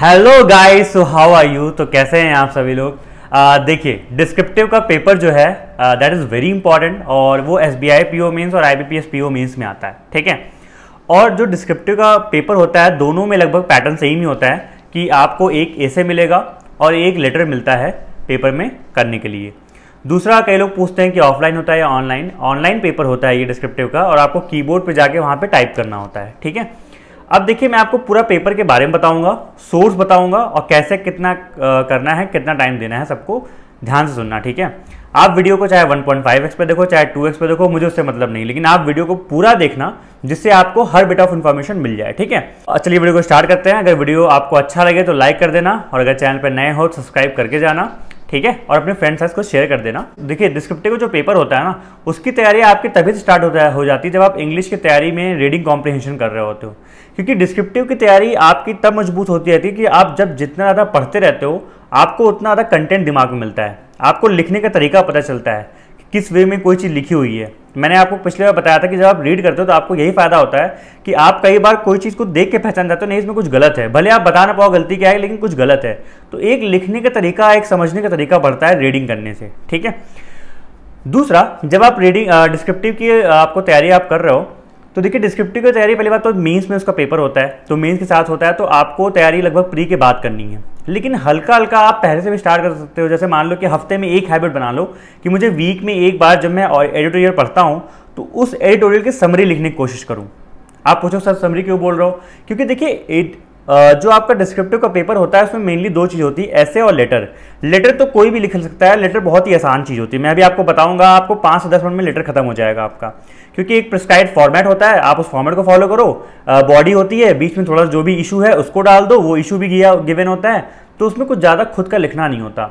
hello guys so how are you तो कैसे हैं आप सभी लोग देखिए डिस्क्रिप्टिव का पेपर जो है दैट इज़ वेरी इंपॉर्टेंट और वो S B I P O mains और I B P S P O mains में आता है ठीक है और जो डिस्क्रिप्टिव का पेपर होता है दोनों में लगभग पैटर्न सेम ही होता है कि आपको एक ऐसे मिलेगा और एक लेटर मिलता है पेपर में करने के लिए दूसरा कई लोग पूछते हैं कि ऑफलाइन होता है या ऑनलाइन ऑनलाइन पेपर होता है ये डिस्क्रिप्टिव का और आपको कीबोर्ड पे जाके वहाँ पे टाइप करना होता है ठीक है अब देखिए मैं आपको पूरा पेपर के बारे में बताऊंगा सोर्स बताऊंगा और कैसे कितना करना है कितना टाइम देना है सबको ध्यान से सुनना ठीक है आप वीडियो को चाहे 1.5x पे देखो चाहे 2x पे देखो मुझे उससे मतलब नहीं लेकिन आप वीडियो को पूरा देखना जिससे आपको हर बिट ऑफ इन्फॉर्मेशन मिल जाए ठीक है चलिए वीडियो को स्टार्ट करते हैं अगर वीडियो आपको अच्छा लगे तो लाइक कर देना और अगर चैनल पर नए हो तो सब्सक्राइब करके जाना ठीक है और अपने फ्रेंड्स को शेयर कर देना देखिए डिस्क्रिप्टिव का जो पेपर होता है ना उसकी तैयारी आपकी तभी स्टार्ट होता है हो जाती है जब आप इंग्लिश की तैयारी में रीडिंग कॉम्प्रिहेंशन कर रहे होते हो क्योंकि डिस्क्रिप्टिव की तैयारी आपकी तब मजबूत होती रहती है कि आप जब जितना ज़्यादा पढ़ते रहते हो आपको उतना ज़्यादा कंटेंट दिमाग में मिलता है आपको लिखने का तरीका पता चलता है कि किस वे में कोई चीज़ लिखी हुई है मैंने आपको पिछले बार बताया था कि जब आप रीड करते हो तो आपको यही फायदा होता है कि आप कई बार कोई चीज़ को देख के पहचान जाते हो नहीं इसमें कुछ गलत है भले आप बता ना पाओ गलती क्या है लेकिन कुछ गलत है तो एक लिखने का तरीका एक समझने का तरीका बढ़ता है रीडिंग करने से ठीक है दूसरा जब आप रीडिंग डिस्क्रिप्टिव की आपको तैयारी आप कर रहे हो तो देखिए डिस्क्रिप्टिव की तैयारी पहली बात तो मेंस में उसका पेपर होता है तो मेंस के साथ होता है तो आपको तैयारी लगभग प्री के बाद करनी है लेकिन हल्का हल्का आप पहले से भी स्टार्ट कर सकते हो जैसे मान लो कि हफ्ते में एक हैबिट बना लो कि मुझे वीक में एक बार जब मैं एडिटोरियल पढ़ता हूँ तो उस एडिटोरियल की समरी लिखने की कोशिश करूँ आप पूछो सर समरी क्यों बोल रहे हो क्योंकि देखिए जो आपका डिस्क्रिप्टिव का पेपर होता है उसमें मेनली दो चीज़ होती है ऐसे और लेटर लेटर तो कोई भी लिख सकता है लेटर बहुत ही आसान चीज़ होती है मैं अभी आपको बताऊंगा आपको पाँच से दस मिनट में लेटर खत्म हो जाएगा आपका क्योंकि एक प्रिस्क्राइब फॉर्मेट होता है आप उस फॉर्मेट को फॉलो करो बॉडी होती है बीच में थोड़ा जो भी इशू है उसको डाल दो वो इशू भी गिवन होता है तो उसमें कुछ ज़्यादा खुद का लिखना नहीं होता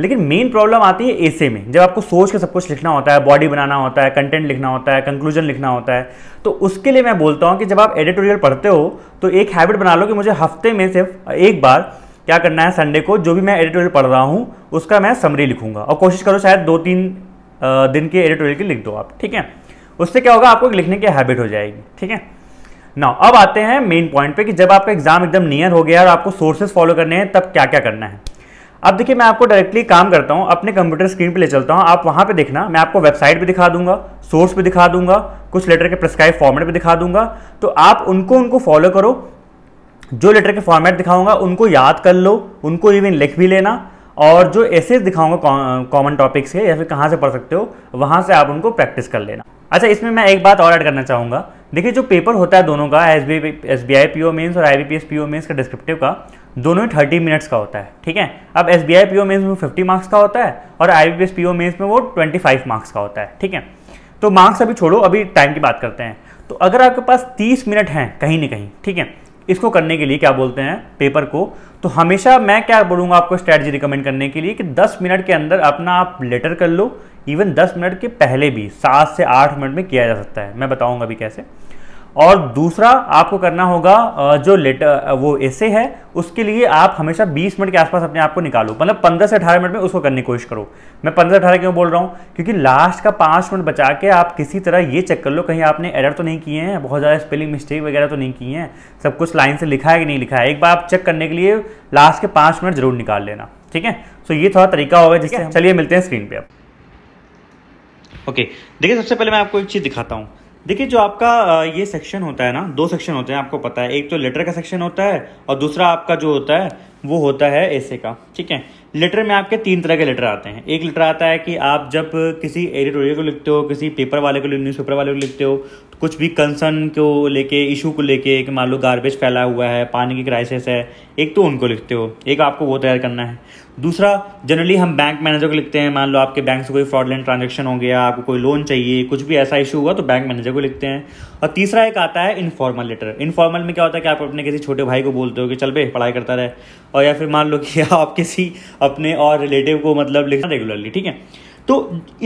लेकिन मेन प्रॉब्लम आती है ऐसे में जब आपको सोच के सब कुछ लिखना होता है बॉडी बनाना होता है कंटेंट लिखना होता है कंक्लूजन लिखना होता है तो उसके लिए मैं बोलता हूँ कि जब आप एडिटोरियल पढ़ते हो तो एक हैबिट बना लो कि मुझे हफ्ते में सिर्फ एक बार क्या करना है संडे को जो भी मैं एडिटोरियल पढ़ रहा हूँ उसका मैं समरी लिखूंगा और कोशिश करो शायद दो तीन दिन के एडिटोरियल की लिख दो आप ठीक है उससे क्या होगा आपको लिखने की हैबिट हो जाएगी ठीक है ना अब आते हैं मेन पॉइंट पे कि जब आपका एग्जाम एकदम नियर हो गया और आपको सोर्सेज फॉलो करने हैं तब क्या क्या करना है अब देखिए मैं आपको डायरेक्टली काम करता हूँ अपने कंप्यूटर स्क्रीन पे ले चलता हूँ आप वहाँ पे देखना मैं आपको वेबसाइट भी दिखा दूंगा सोर्स भी दिखा दूंगा कुछ लेटर के प्रिस्क्राइब फॉर्मेट भी दिखा दूंगा तो आप उनको उनको फॉलो करो जो लेटर के फॉर्मेट दिखाऊंगा उनको याद कर लो उनको इवन लिख भी लेना और जो एसेज दिखाऊंगा कॉमन टॉपिक्स के या फिर कहाँ से पढ़ सकते हो वहाँ से आप उनको प्रैक्टिस कर लेना अच्छा इसमें मैं एक बात और ऐड करना चाहूँगा देखिए जो पेपर होता है दोनों का S B S B I P O mains और I B P S P O mains का डिस्क्रिप्टिव का दोनों ही थर्टी मिनट्स का होता है ठीक है अब S B I P O mains में फिफ्टी मार्क्स का होता है और I B S P O mains में वो ट्वेंटी फाइव मार्क्स का होता है ठीक है तो मार्क्स अभी छोड़ो अभी टाइम की बात करते हैं तो अगर आपके पास तीस मिनट हैं कहीं ना कहीं ठीक है इसको करने के लिए क्या बोलते हैं पेपर को तो हमेशा मैं क्या बोलूँगा आपको स्ट्रैटेजी रिकमेंड करने के लिए कि दस मिनट के अंदर अपना आप लेटर कर लो इवन दस मिनट के पहले भी सात से आठ मिनट में किया जा सकता है मैं बताऊँगा अभी कैसे और दूसरा आपको करना होगा जो लेटर वो ऐसे है उसके लिए आप हमेशा 20 मिनट के आसपास अपने आप को निकालो मतलब 15 से 18 मिनट में उसको करने की कोशिश करो मैं 15 से 18 क्यों बोल रहा हूँ क्योंकि लास्ट का पाँच मिनट बचा के आप किसी तरह ये चेक कर लो कहीं आपने एडर तो नहीं किए हैं बहुत ज़्यादा स्पेलिंग मिस्टेक वगैरह तो नहीं किए हैं सब कुछ लाइन से लिखा है कि नहीं लिखा है एक बार आप चेक करने के लिए लास्ट के पाँच मिनट जरूर निकाल लेना ठीक है सो ये थोड़ा तरीका होगा जिससे चलिए मिलते हैं स्क्रीन पर आप ओके देखिए सबसे पहले मैं आपको एक चीज़ दिखाता हूँ देखिए जो आपका ये सेक्शन होता है ना दो सेक्शन होते हैं आपको पता है एक तो लेटर का सेक्शन होता है और दूसरा आपका जो होता है वो होता है ऐसे का ठीक है लेटर में आपके तीन तरह के लेटर आते हैं एक लेटर आता है कि आप जब किसी एडिटोरियल को लिखते हो किसी पेपर वाले को न्यूज़ पेपर वाले को लिखते हो तो कुछ भी कंसर्न को लेके इशू को लेके कि मान लो गार्बेज फैला हुआ है पानी की क्राइसिस है एक तो उनको लिखते हो एक आपको वो तैयार करना है दूसरा जनरली हम बैंक मैनेजर को लिखते हैं मान लो आपके बैंक से कोई फ्रॉडलैंड ट्रांजेक्शन हो गया आपको कोई लोन चाहिए कुछ भी ऐसा इशू हुआ तो बैंक मैनेजर को लिखते हैं और तीसरा एक आता है इनफॉर्मल लेटर इनफॉर्मल में क्या होता है कि आप अपने किसी छोटे भाई को बोलते हो कि चल भे पढ़ाई करता रहे और या फिर मान लो कि आप किसी अपने और रिलेटिव को मतलब लिखना रेगुलरली ठीक है तो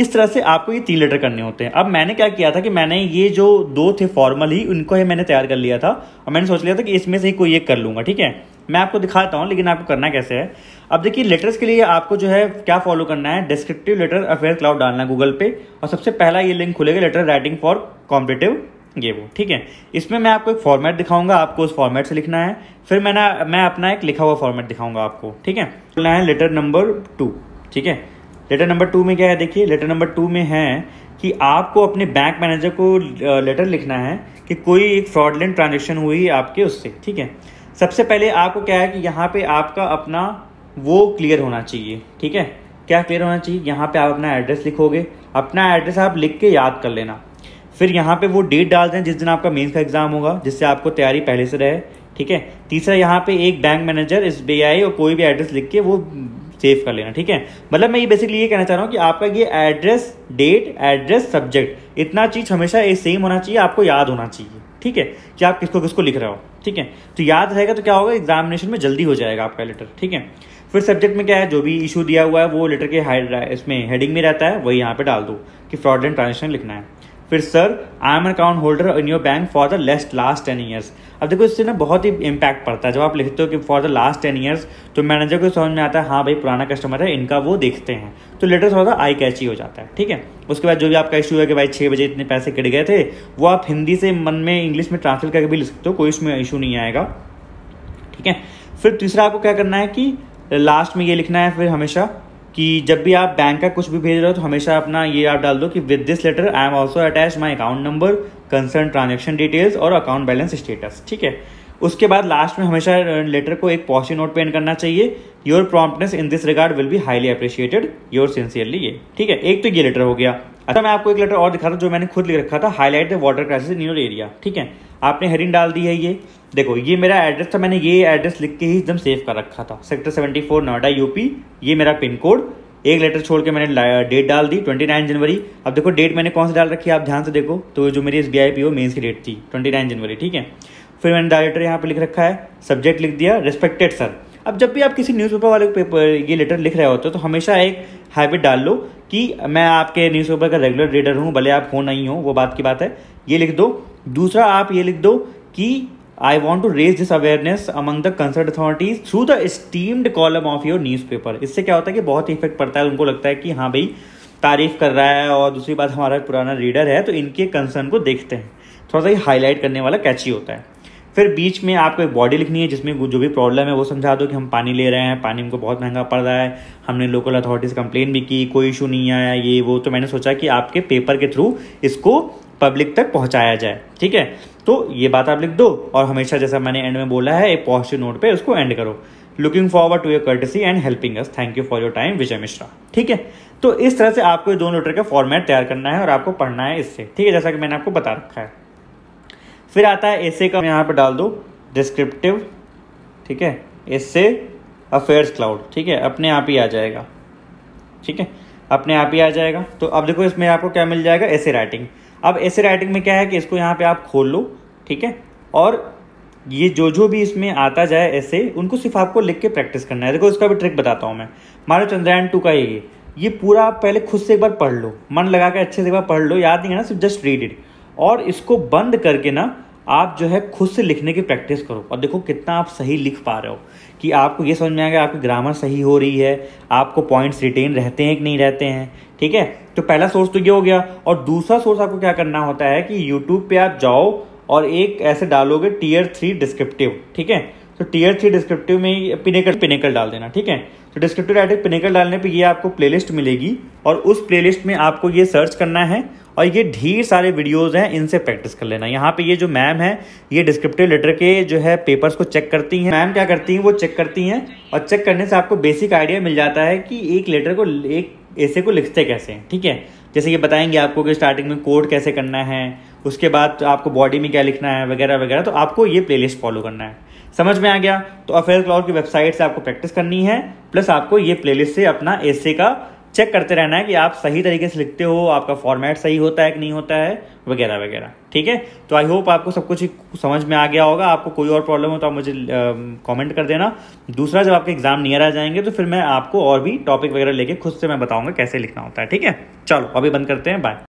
इस तरह से आपको ये तीन लेटर करने होते हैं अब मैंने क्या किया था कि मैंने ये जो दो थे फॉर्मल ही उनको ही मैंने तैयार कर लिया था और मैंने सोच लिया था कि इसमें से ही कोई एक कर लूंगा ठीक है मैं आपको दिखाता हूँ लेकिन आपको करना कैसे है अब देखिए लेटर्स के लिए आपको जो है क्या फॉलो करना है डिस्क्रिप्टिव लेटर अफेयर क्लाउड डालना गूगल पे और सबसे पहला ये लिंक खुलेगा लेटर राइटिंग फॉर कॉम्पिटेटिव ये वो ठीक है इसमें मैं आपको एक फॉर्मेट दिखाऊंगा आपको उस फॉर्मेट से लिखना है फिर मैं मैं अपना एक लिखा हुआ फॉर्मेट दिखाऊंगा आपको ठीक है लिखना है लेटर नंबर टू ठीक है लेटर नंबर टू में क्या है देखिए लेटर नंबर टू में है कि आपको अपने बैंक मैनेजर को लेटर लिखना है कि कोई एक फ्रॉडलेंट ट्रांजेक्शन हुई आपके उससे ठीक है सबसे पहले आपको क्या है कि यहाँ पे आपका अपना वो क्लियर होना चाहिए ठीक है क्या क्लियर होना चाहिए यहाँ पे आप अपना एड्रेस लिखोगे अपना एड्रेस आप लिख के याद कर लेना फिर यहाँ पे वो डेट डाल दें जिस दिन आपका मेंस का एग्जाम होगा जिससे आपको तैयारी पहले से रहे ठीक है तीसरा यहाँ पे एक bank manager S B I और कोई भी एड्रेस लिख के वो सेव कर लेना ठीक है मतलब मैं ये बेसिकली ये कहना चाह रहा हूँ कि आपका ये एड्रेस डेट एड्रेस सब्जेक्ट इतना चीज़ हमेशा ये सेम होना चाहिए आपको याद होना चाहिए ठीक है कि आप किसको किसको लिख रहे हो ठीक है तो याद रहेगा तो क्या होगा एग्जामिनेशन में जल्दी हो जाएगा आपका लेटर ठीक है फिर सब्जेक्ट में क्या है जो भी इशू दिया हुआ है वो लेटर के इसमें हेडिंग में रहता है वही यहाँ पे डाल दो कि फ्रॉड एंड ट्रांजेक्शन लिखना है फिर sir I am an account holder in your bank for the last last ten years अब देखो इससे ना बहुत ही इम्पैक्ट पड़ता है जब आप लिखते हो कि for the last ten years तो मैनेजर को समझ में आता है हाँ भाई पुराना कस्टमर है इनका वो देखते हैं तो लेटर थोड़ा सा आई कैची हो जाता है ठीक है उसके बाद जो भी आपका इशू है कि भाई छः बजे इतने पैसे कट गए थे वो आप हिंदी से मन में इंग्लिश में ट्रांसलेट करके भी लिख सकते हो कोई इसमें इशू नहीं आएगा ठीक है फिर तीसरा आपको क्या करना है कि लास्ट में ये लिखना है फिर हमेशा कि जब भी आप बैंक का कुछ भी भेज रहे हो तो हमेशा अपना ये आप डाल दो कि with this letter I am also attach my account number concern transaction details और अकाउंट बैलेंस स्टेटस ठीक है उसके बाद लास्ट में हमेशा लेटर को एक पॉजिटिव नोट पेंट करना चाहिए your promptness in this regard will be highly appreciated your sincerely ये ठीक है एक तो ये लेटर हो गया अच्छा मैं आपको एक लेटर और दिखा रहा हूँ जो मैंने खुद लिख रखा था highlight the water crisis in your area ठीक है आपने हरिन डाल दी है ये देखो ये मेरा एड्रेस था मैंने ये एड्रेस लिख के ही एकदम सेव कर रखा था sector seventy four Noida UP ये मेरा पिन कोड एक लेटर छोड़ के मैंने डेट डाल दी ट्वेंटी नाइन जनवरी अब देखो डेट मैंने कौन सी डाल रखी है आप ध्यान से देखो तो जो मेरी S B I P O mains की डेट थी ट्वेंटी नाइन जनवरी ठीक है फिर मैंने डायरेक्टर यहाँ पर लिख रखा है सब्जेक्ट लिख दिया रिस्पेक्टेड सर अब जब भी आप किसी न्यूज़पेपर वाले पेपर ये लेटर लिख रहे होते हो तो हमेशा एक हैबिट डाल लो कि मैं आपके न्यूज़पेपर का रेगुलर रीडर हूँ भले आप हो नहीं हो वो बात की बात है ये लिख दो दूसरा आप ये लिख दो कि I want to raise this awareness among the concerned authorities through the esteemed column of your newspaper इससे क्या होता है कि बहुत इफेक्ट पड़ता है उनको लगता है कि हाँ भाई तारीफ कर रहा है और दूसरी बात हमारा पुराना रीडर है तो इनके कंसर्न को देखते हैं थोड़ा सा ये हाईलाइट करने वाला कैची होता है फिर बीच में आपको एक बॉडी लिखनी है जिसमें जो भी प्रॉब्लम है वो समझा दो कि हम पानी ले रहे हैं पानी हमको बहुत महंगा पड़ रहा है हमने लोकल अथॉरिटीज़ कंप्लेन भी की कोई इशू नहीं आया ये वो तो मैंने सोचा कि आपके पेपर के थ्रू इसको पब्लिक तक पहुंचाया जाए ठीक है तो ये बात आप लिख दो और हमेशा जैसा मैंने एंड में बोला है एक पॉजिटिव नोट पे उसको एंड करो looking forward to your courtesy and helping us thank you for your time Vijay Mishra ठीक है तो इस तरह से आपको दोनों लेटर का फॉर्मेट तैयार करना है और आपको पढ़ना है इससे ठीक है जैसा कि मैंने आपको बता रखा है फिर आता है एसे का यहाँ पर डाल दो डिस्क्रिप्टिव ठीक है इससे अफेयर्स क्लाउड ठीक है अपने आप ही आ जाएगा ठीक है अपने आप ही आ जाएगा तो अब देखो इसमें आपको क्या मिल जाएगा ऐसे राइटिंग अब ऐसे राइटिंग में क्या है कि इसको यहाँ पे आप खोल लो ठीक है और ये जो जो भी इसमें आता जाए ऐसे उनको सिर्फ आपको लिख के प्रैक्टिस करना है देखो इसका भी ट्रिक बताता हूँ मैं मानो चंद्रयान टू का ये ये पूरा आप पहले खुद से एक बार पढ़ लो मन लगा के अच्छे से एक बार पढ़ लो याद नहीं है ना सिर्फ जस्ट रीड इट और इसको बंद करके ना आप जो है खुद से लिखने की प्रैक्टिस करो और देखो कितना आप सही लिख पा रहे हो कि आपको ये समझ में आएगा आपकी ग्रामर सही हो रही है आपको पॉइंट्स रिटेन रहते हैं कि नहीं रहते हैं ठीक है तो पहला सोर्स तो ये हो गया और दूसरा सोर्स आपको क्या करना होता है कि यूट्यूब पर आप जाओ और एक ऐसे डालोगे टीयर थ्री डिस्क्रिप्टिव ठीक है तो टीयर थ्री डिस्क्रिप्टिव में पिनेकल पिनेकल डाल देना ठीक है तो डिस्क्रिप्टिव राइटिंग पिनेकल डालने पे ये आपको प्लेलिस्ट मिलेगी और उस प्लेलिस्ट में आपको ये सर्च करना है और ये ढेर सारे वीडियोस हैं इनसे प्रैक्टिस कर लेना यहाँ पे ये जो मैम है ये डिस्क्रिप्टिव लेटर के जो है पेपर्स को चेक करती हैं मैम क्या करती हैं वो चेक करती हैं और चेक करने से आपको बेसिक आइडिया मिल जाता है कि एक लेटर को एक ऐसे को लिखते कैसे हैं ठीक है जैसे कि बताएंगे आपको कि स्टार्टिंग में कोड कैसे करना है उसके बाद तो आपको बॉडी में क्या लिखना है वगैरह वगैरह तो आपको ये प्लेलिस्ट फॉलो करना है समझ में आ गया तो अफेयर क्लाउड की वेबसाइट से आपको प्रैक्टिस करनी है प्लस आपको ये प्लेलिस्ट से अपना ए का चेक करते रहना है कि आप सही तरीके से लिखते हो आपका फॉर्मेट सही होता है कि नहीं होता है वगैरह वगैरह ठीक है तो आई होप आपको सब कुछ समझ में आ गया होगा आपको कोई और प्रॉब्लम हो तो आप मुझे कमेंट कर देना दूसरा जब आपके एग्जाम नियर आ जाएंगे तो फिर मैं आपको और भी टॉपिक वगैरह लेके खुद से मैं बताऊंगा कैसे लिखना होता है ठीक है चलो अभी बंद करते हैं बाय